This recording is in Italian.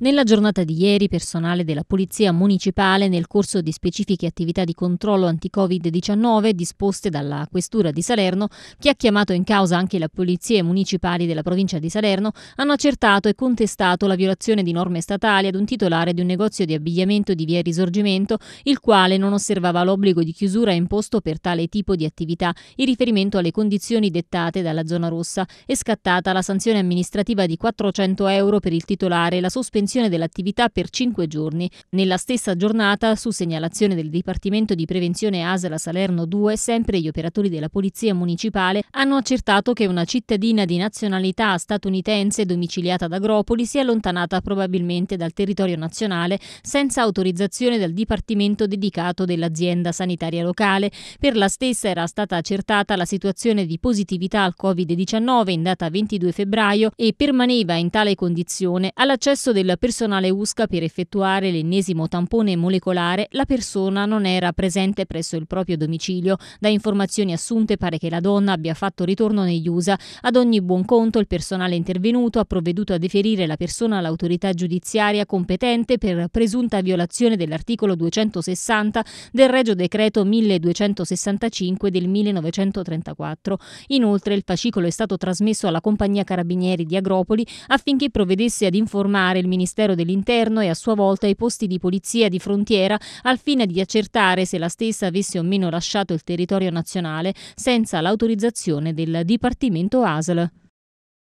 Nella giornata di ieri, personale della Polizia Municipale, nel corso di specifiche attività di controllo anti-Covid-19 disposte dalla Questura di Salerno, che ha chiamato in causa anche le polizie municipali della provincia di Salerno, hanno accertato e contestato la violazione di norme statali ad un titolare di un negozio di abbigliamento di via Risorgimento, il quale non osservava l'obbligo di chiusura imposto per tale tipo di attività in riferimento alle condizioni dettate dalla zona rossa È scattata la sanzione amministrativa di 400 euro per il titolare e la sospensione sospensione dell'attività per cinque giorni. Nella stessa giornata, su segnalazione del Dipartimento di Prevenzione Asela Salerno 2, sempre gli operatori della Polizia Municipale hanno accertato che una cittadina di nazionalità statunitense domiciliata ad Agropoli si è allontanata probabilmente dal territorio nazionale senza autorizzazione dal Dipartimento dedicato dell'azienda sanitaria locale. Per la stessa era stata accertata la situazione di positività al Covid-19 in data 22 febbraio e permaneva in tale condizione all'accesso del personale USCA per effettuare l'ennesimo tampone molecolare, la persona non era presente presso il proprio domicilio. Da informazioni assunte pare che la donna abbia fatto ritorno negli USA. Ad ogni buon conto il personale intervenuto ha provveduto a deferire la persona all'autorità giudiziaria competente per presunta violazione dell'articolo 260 del Regio Decreto 1265 del 1934. Inoltre il fascicolo è stato trasmesso alla compagnia Carabinieri di Agropoli affinché provvedesse ad informare il Ministero Ministero dell'Interno e a sua volta i posti di polizia di frontiera al fine di accertare se la stessa avesse o meno lasciato il territorio nazionale senza l'autorizzazione del Dipartimento ASL.